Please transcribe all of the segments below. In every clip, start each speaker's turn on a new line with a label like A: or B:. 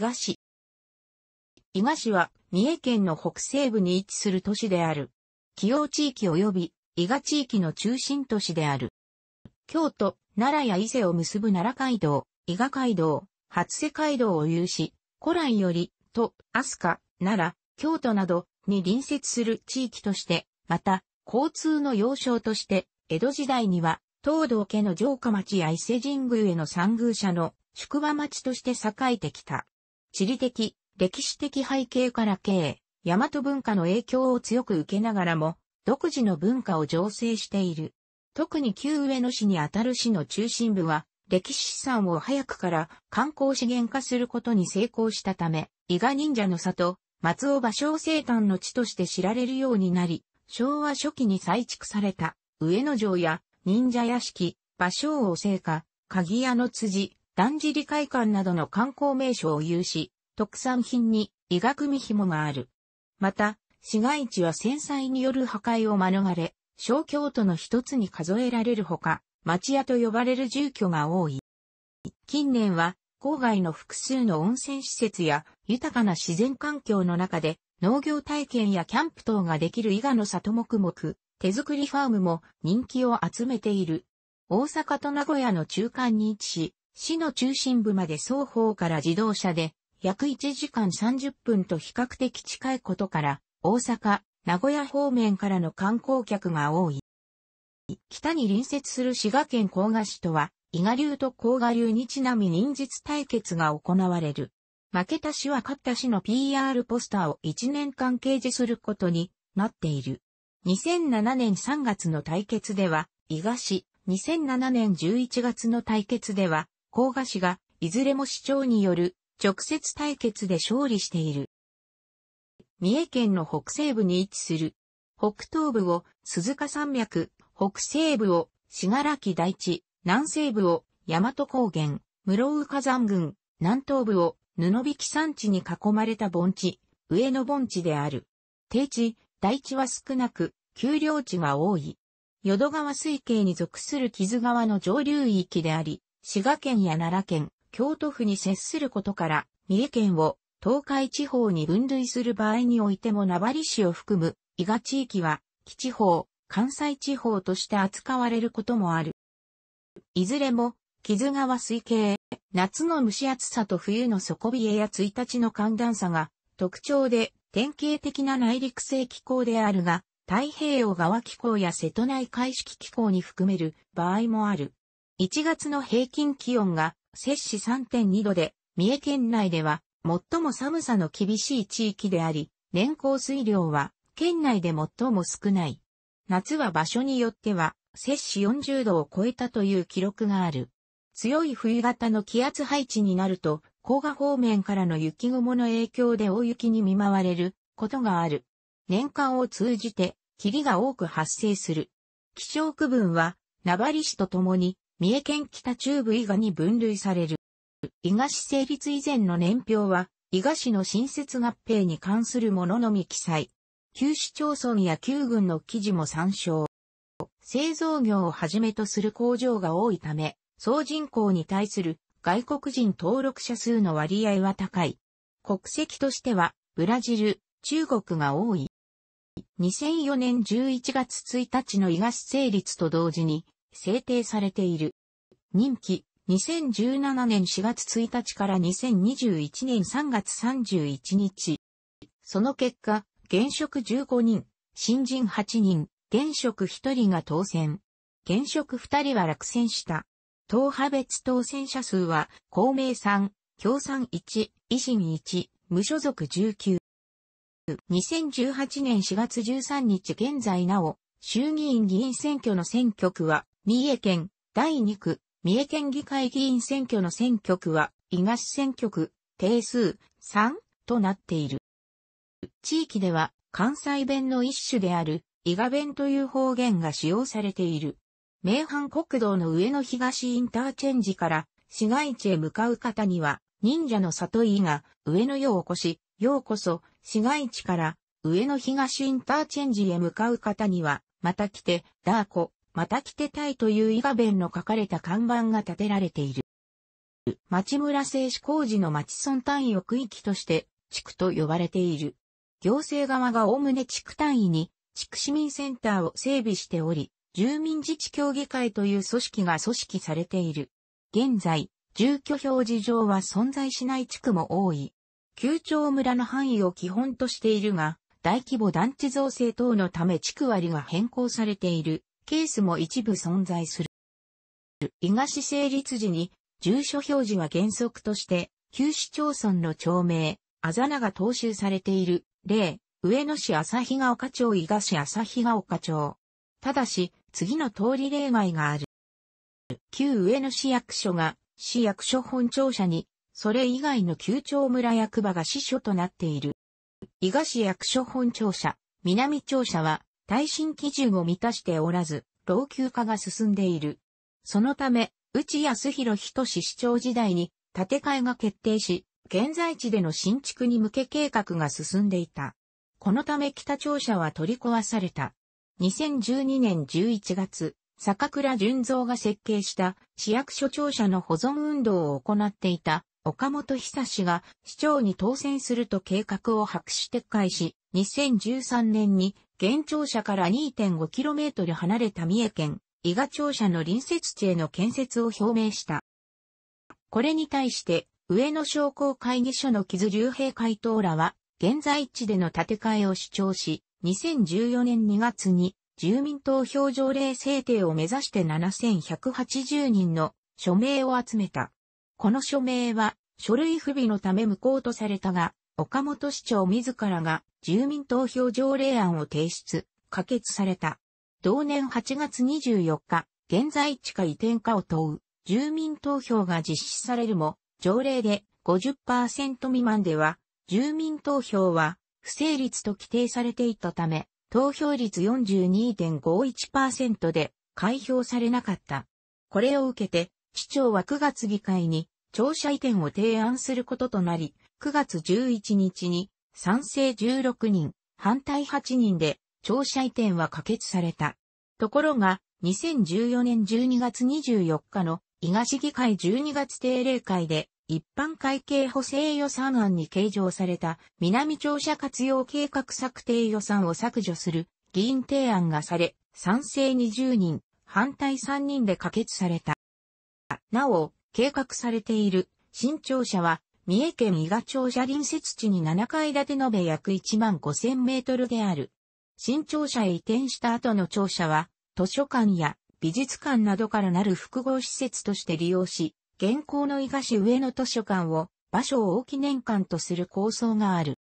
A: 伊賀市。伊賀市は、三重県の北西部に位置する都市である。紀陽地域及び、伊賀地域の中心都市である。京都、奈良や伊勢を結ぶ奈良街道、伊賀街道、初瀬街道を有し、古来より、と、飛鳥、奈良、京都などに隣接する地域として、また、交通の要衝として、江戸時代には、東道家の城下町や伊勢神宮への参宮者の宿場町として栄えてきた。地理的、歴史的背景から経営、大和文化の影響を強く受けながらも、独自の文化を醸成している。特に旧上野市にあたる市の中心部は、歴史資産を早くから観光資源化することに成功したため、伊賀忍者の里、松尾芭蕉生誕の地として知られるようになり、昭和初期に再築された、上野城や忍者屋敷、芭蕉を聖火、鍵屋の辻、だんじり会館などの観光名所を有し、特産品に医学見紐がある。また、市街地は戦災による破壊を免れ、小京都の一つに数えられるほか、町屋と呼ばれる住居が多い。近年は、郊外の複数の温泉施設や豊かな自然環境の中で農業体験やキャンプ等ができる伊賀の里木木、手作りファームも人気を集めている。大阪と名古屋の中間に位置し、市の中心部まで双方から自動車で約1時間30分と比較的近いことから、大阪、名古屋方面からの観光客が多い。北に隣接する滋賀県甲賀市とは、伊賀流と甲賀流にちなみ忍術対決が行われる。負けた市は勝った市の PR ポスターを1年間掲示することになっている。2007年3月の対決では、伊賀市、2007年11月の対決では、甲賀市が、いずれも市長による直接対決で勝利している。三重県の北西部に位置する。北東部を鈴鹿山脈、北西部を信楽大地、南西部を大和高原、室生火山群、南東部を布引山地に囲まれた盆地、上野盆地である。低地、大地は少なく、丘陵地が多い。淀川水系に属する木津川の上流域であり、滋賀県や奈良県、京都府に接することから、三重県を東海地方に分類する場合においても名張市を含む伊賀地域は、基地方、関西地方として扱われることもある。いずれも、木津川水系、夏の蒸し暑さと冬の底冷えや1日の寒暖差が特徴で典型的な内陸性気候であるが、太平洋側気候や瀬戸内海式気候に含める場合もある。1月の平均気温が摂氏3.2度で、三重県内では最も寒さの厳しい地域であり、年降水量は県内で最も少ない。夏は場所によっては摂氏40度を超えたという記録がある。強い冬型の気圧配置になると、甲賀方面からの雪雲の影響で大雪に見舞われることがある。年間を通じて霧が多く発生する。気象区分は、名張市と共に三重県北中部伊賀に分類される。伊賀市成立以前の年表は、伊賀市の新設合併に関するもののみ記載。旧市町村や旧軍の記事も参照。製造業をはじめとする工場が多いため、総人口に対する外国人登録者数の割合は高い。国籍としては、ブラジル、中国が多い。2004年11月1日の伊賀市成立と同時に、制定されている。任期、2017年4月1日から2021年3月31日。その結果、現職15人、新人8人、現職1人が当選。現職2人は落選した。党派別当選者数は、公明3、共産1、維新1、無所属19。2018年4月13日現在なお、衆議院議員選挙の選挙区は、三重県第2区、三重県議会議員選挙の選挙区は、伊賀市選挙区、定数3となっている。地域では、関西弁の一種である、伊賀弁という方言が使用されている。名阪国道の上の東インターチェンジから、市街地へ向かう方には、忍者の里伊賀、上野を起こし、ようこそ、市街地から、上の東インターチェンジへ向かう方には、また来て、ダーコ、また来てたいという伊賀弁の書かれた看板が立てられている。町村製紙工事の町村単位を区域として地区と呼ばれている。行政側がおおむね地区単位に地区市民センターを整備しており、住民自治協議会という組織が組織されている。現在、住居表示上は存在しない地区も多い。旧町村の範囲を基本としているが、大規模団地造成等のため地区割が変更されている。ケースも一部存在する。伊賀市成立時に、住所表示は原則として、旧市町村の町名、あざなが踏襲されている、例、上野市旭ヶ丘町伊賀市旭ヶ丘町。ただし、次の通り例外がある。旧上野市役所が、市役所本庁舎に、それ以外の旧町村役場が支所となっている。伊賀市役所本庁舎、南庁舎は、耐震基準を満たしておらず、老朽化が進んでいる。そのため、内康弘人市市長時代に建て替えが決定し、現在地での新築に向け計画が進んでいた。このため北庁舎は取り壊された。2012年11月、坂倉純三が設計した市役所庁舎の保存運動を行っていた岡本久氏が市長に当選すると計画を白紙撤回し、2013年に現庁舎から 2.5km 離れた三重県、伊賀庁舎の隣接地への建設を表明した。これに対して、上野商工会議所の木津竜兵会頭らは、現在地での建て替えを主張し、2014年2月に住民投票条例制定を目指して7180人の署名を集めた。この署名は書類不備のため無効とされたが、岡本市長自らが住民投票条例案を提出、可決された。同年8月24日、現在地か移転化を問う住民投票が実施されるも、条例で50%未満では、住民投票は不成立と規定されていたため、投票率42.51%で開票されなかった。これを受けて、市長は9月議会に庁舎移転を提案することとなり、9月11日に賛成16人、反対8人で庁舎移転は可決された。ところが、2014年12月24日の東議会12月定例会で一般会計補正予算案に計上された南庁舎活用計画策定予算を削除する議員提案がされ、賛成20人、反対3人で可決された。なお、計画されている新庁舎は三重県伊賀町舎林設地に7階建て延べ約1万5000メートルである。新庁舎へ移転した後の庁舎は、図書館や美術館などからなる複合施設として利用し、現行の伊賀市上野図書館を場所を記念館とする構想がある。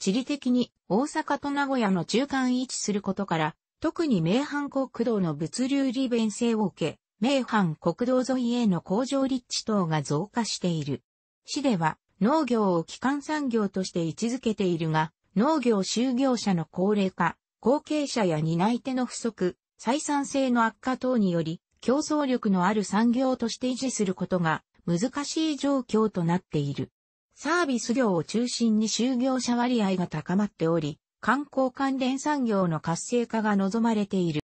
A: 地理的に大阪と名古屋の中間位置することから、特に名阪国道の物流利便性を受け、名阪国道沿いへの工場立地等が増加している。市では農業を基幹産業として位置づけているが、農業就業者の高齢化、後継者や担い手の不足、採算性の悪化等により、競争力のある産業として維持することが難しい状況となっている。サービス業を中心に就業者割合が高まっており、観光関連産業の活性化が望まれている。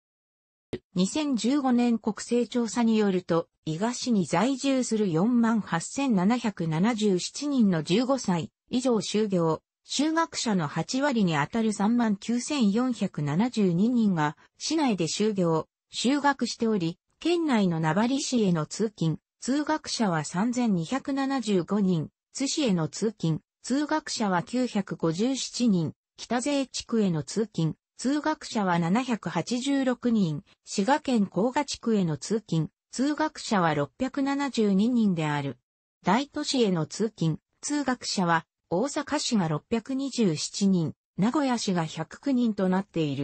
A: 2015年国勢調査によると、伊賀市に在住する48,777人の15歳以上就業、就学者の8割にあたる39,472人が市内で就業、就学しており、県内の名張市への通勤、通学者は3275人、津市への通勤、通学者は957人、北勢地区への通勤、通学者は786人、滋賀県甲賀地区への通勤、通学者は672人である。大都市への通勤、通学者は大阪市が627人、名古屋市が109人となっている。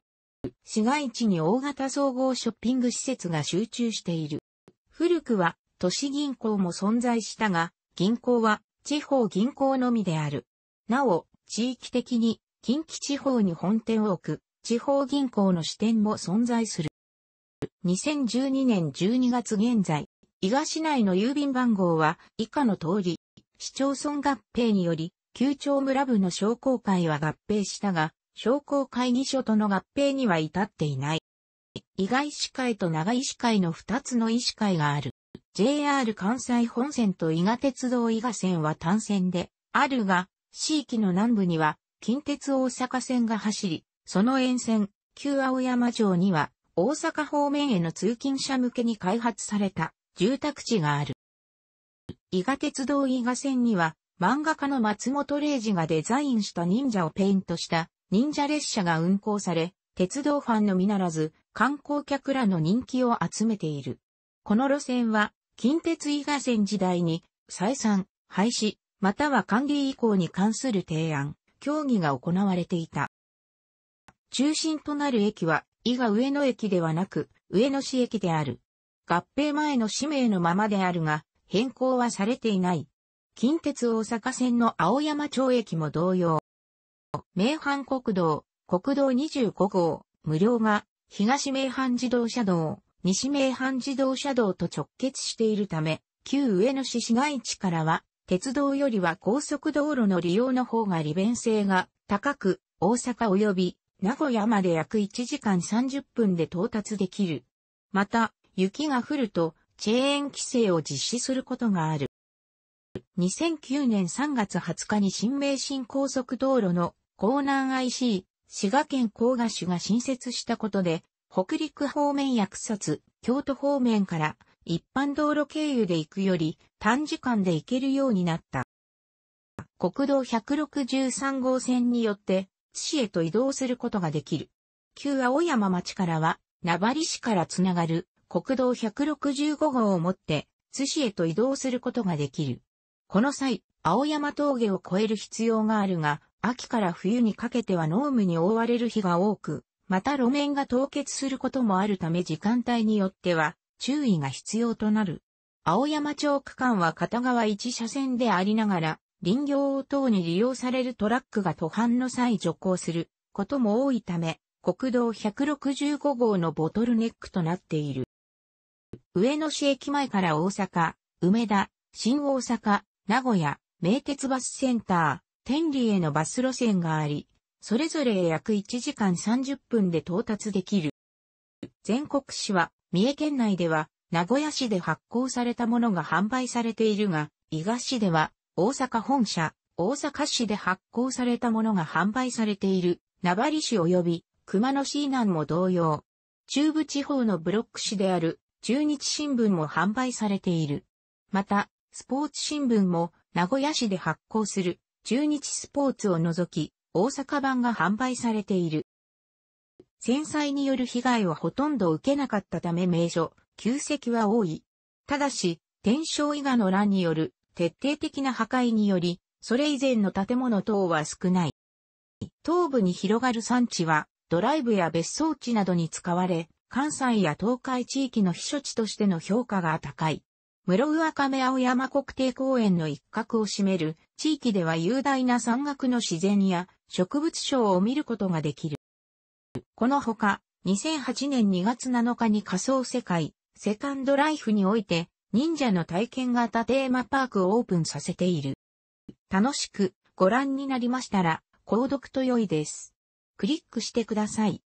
A: 市街地に大型総合ショッピング施設が集中している。古くは都市銀行も存在したが、銀行は地方銀行のみである。なお、地域的に近畿地方に本店を置く地方銀行の支店も存在する。2012年12月現在、伊賀市内の郵便番号は以下の通り、市町村合併により、旧町村部の商工会は合併したが、商工会議所との合併には至っていない。伊賀医師会と長医師会の2つの医師会がある。JR 関西本線と伊賀鉄道伊賀線は単線であるが、地域の南部には近鉄大阪線が走り、その沿線、旧青山町には、大阪方面への通勤者向けに開発された住宅地がある。伊賀鉄道伊賀線には、漫画家の松本零士がデザインした忍者をペイントした忍者列車が運行され、鉄道ファンのみならず、観光客らの人気を集めている。この路線は、近鉄伊賀線時代に、再三、廃止、または管理移行に関する提案、協議が行われていた。中心となる駅は、伊賀上野駅ではなく、上野市駅である。合併前の市名のままであるが、変更はされていない。近鉄大阪線の青山町駅も同様。名阪国道、国道25号、無料が、東名阪自動車道、西名阪自動車道と直結しているため、旧上野市市街地からは、鉄道よりは高速道路の利用の方が利便性が高く、大阪及び名古屋まで約1時間30分で到達できる。また、雪が降ると、チェーン規制を実施することがある。2009年3月20日に新名神高速道路の江南 IC、滋賀県甲賀市が新設したことで、北陸方面や草津、京都方面から一般道路経由で行くより短時間で行けるようになった。国道163号線によって市へと移動することができる。旧青山町からは、名張市からつながる国道165号をもって、津市へと移動することができる。この際、青山峠を越える必要があるが、秋から冬にかけては濃霧に覆われる日が多く、また路面が凍結することもあるため時間帯によっては注意が必要となる。青山町区間は片側1車線でありながら、林業を等に利用されるトラックが途半の際徐行することも多いため、国道165号のボトルネックとなっている。上野市駅前から大阪、梅田、新大阪、名古屋、名鉄バスセンター、天理へのバス路線があり、それぞれ約1時間30分で到達できる。全国紙は、三重県内では、名古屋市で発行されたものが販売されているが、伊賀市では、大阪本社、大阪市で発行されたものが販売されている、名張市及び熊野市以南も同様。中部地方のブロック市である中日新聞も販売されている。また、スポーツ新聞も名古屋市で発行する中日スポーツを除き大阪版が販売されている。戦災による被害はほとんど受けなかったため名所、旧跡は多い。ただし、天正以賀の乱による徹底的な破壊により、それ以前の建物等は少ない。東部に広がる山地は、ドライブや別荘地などに使われ、関西や東海地域の避暑地としての評価が高い。室上亀青山国定公園の一角を占める地域では雄大な山岳の自然や植物賞を見ることができる。このほか、2008年2月7日に仮想世界、セカンドライフにおいて、忍者の体験型テーマパークをオープンさせている。楽しくご覧になりましたら、購読と良いです。クリックしてください。